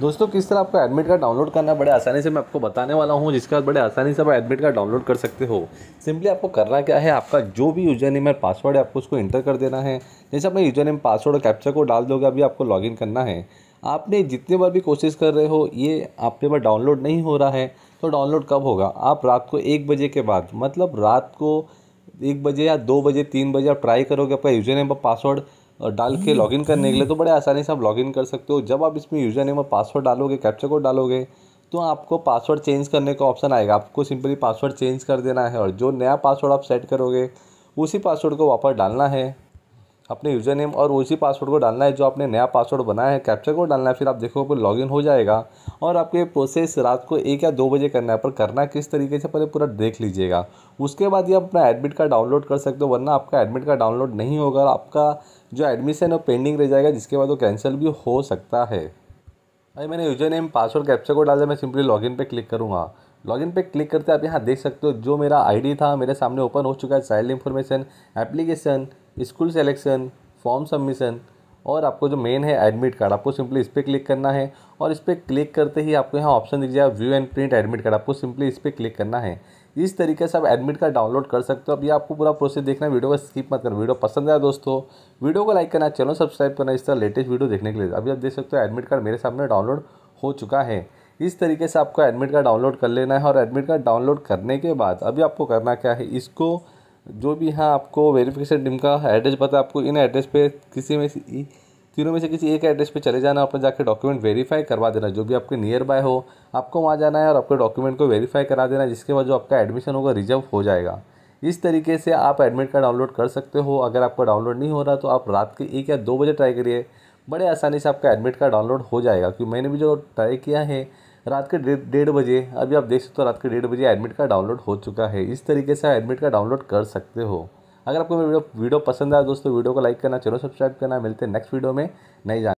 दोस्तों किस तरह आपको एडमिट कार्ड डाउनलोड करना बड़े आसानी से मैं आपको बताने वाला हूँ जिसके बाद बड़े आसानी से आप एडमिट कार्ड डाउनलोड कर सकते हो सिंपली आपको करना क्या है आपका जो भी यूजर नेम और पासवर्ड है आपको उसको इंटर कर देना है जैसे अपने यूजर नेम पासवर्ड और कैप्चर को डाल दोगे अभी आपको लॉगिन करना है आपने जितने बार भी कोशिश कर रहे हो ये आपके पास डाउनलोड नहीं हो रहा है तो डाउनलोड कब होगा आप रात को एक बजे के बाद मतलब रात को एक बजे या दो बजे तीन बजे आप ट्राई करोगे आपका यूजर नेम और पासवर्ड डाल के लॉगिन हम्म। करने के लिए तो बड़े आसानी से आप लॉगिन कर सकते हो जब आप इसमें यूज़र नेम और पासवर्ड डालोगे कैप्चर कोड डालोगे तो आपको पासवर्ड चेंज करने का ऑप्शन आएगा आपको सिंपली पासवर्ड चेंज कर देना है और जो नया पासवर्ड आप सेट करोगे उसी पासवर्ड को वापस डालना है अपने यूज़र नेम और उसी पासवर्ड को डालना है जो आपने नया पासवर्ड बनाया है कैप्चर को डालना है फिर आप देखोगे लॉगिन हो जाएगा और आपके प्रोसेस रात को एक या दो बजे करना है पर करना किस तरीके से पहले पूरा देख लीजिएगा उसके बाद ये अपना एडमिट कार्ड डाउनलोड कर सकते हो वरना आपका एडमिट कार्ड डाउनलोड नहीं होगा आपका जो एडमिशन है वो पेंडिंग रह जाएगा जिसके बाद वो कैंसिल भी हो सकता है अरे मैंने यूजर नेम पासवर्ड कैप्चर को डाला मैं सिंपली लॉगिन पे क्लिक करूँगा लॉगिन पे क्लिक करते आप यहाँ देख सकते हो जो मेरा आईडी था मेरे सामने ओपन हो चुका है child information application school selection form submission और आपको जो मेन है एडमिट कार्ड आपको सिंपली इस पर क्लिक करना है और इस पर क्लिक करते ही आपको यहाँ ऑप्शन दिख जाएगा view and print admit card आपको सिंपली इस पर क्लिक करना है इस तरीके से आप एडमिट कार्ड डाउनलोड कर सकते हो अब ये आपको पूरा प्रोसेस देखना है वीडियो को स्किप मत कर वीडियो पसंद आया दोस्तों वीडियो को लाइक करना चैनल सब्सक्राइब करना इस तरह लेटेस्ट वीडियो देखने के लिए अभी आप देख सकते हो एडमिट कार्ड मेरे सामने डाउनलोड हो चुका है इस तरीके से आपको एडमिट कार्ड डाउनलोड कर लेना है और एडमिट कार्ड डाउनलोड करने के बाद अभी आपको करना क्या है इसको जो भी यहाँ आपको वेरिफिकेशन डिम का एड्रेस पता है आपको इन एड्रेस पे किसी में तीनों में से किसी एक एड्रेस पे चले जाना अपने जाके डॉक्यूमेंट वेरीफाई करवा देना जो भी आपके नियर बाय हो आपको वहाँ जाना है और आपके डॉक्यूमेंट को वेरीफाई करा देना जिसके बाद जो आपका एडमिशन होगा रिजर्व हो जाएगा इस तरीके से आप एडमिट कार्ड डाउनलोड कर सकते हो अगर आपका डाउनलोड नहीं हो रहा तो आप रात के एक या दो बजे ट्राई करिए बड़े आसानी से आपका एडमिट कार्ड डाउनलोड हो जाएगा क्योंकि मैंने भी जो ट्राई किया है रात के डेढ़ बजे अभी आप देख सकते हो रात के डेढ़ बजे एडमिट कार्ड डाउनलोड हो चुका है इस तरीके से एडमिट कार्ड डाउनलोड कर सकते हो अगर आपको वीडियो वीडियो पसंद आया तो दोस्तों वीडियो को लाइक करना चलो सब्सक्राइब करना मिलते हैं नेक्स्ट वीडियो में नहीं जाना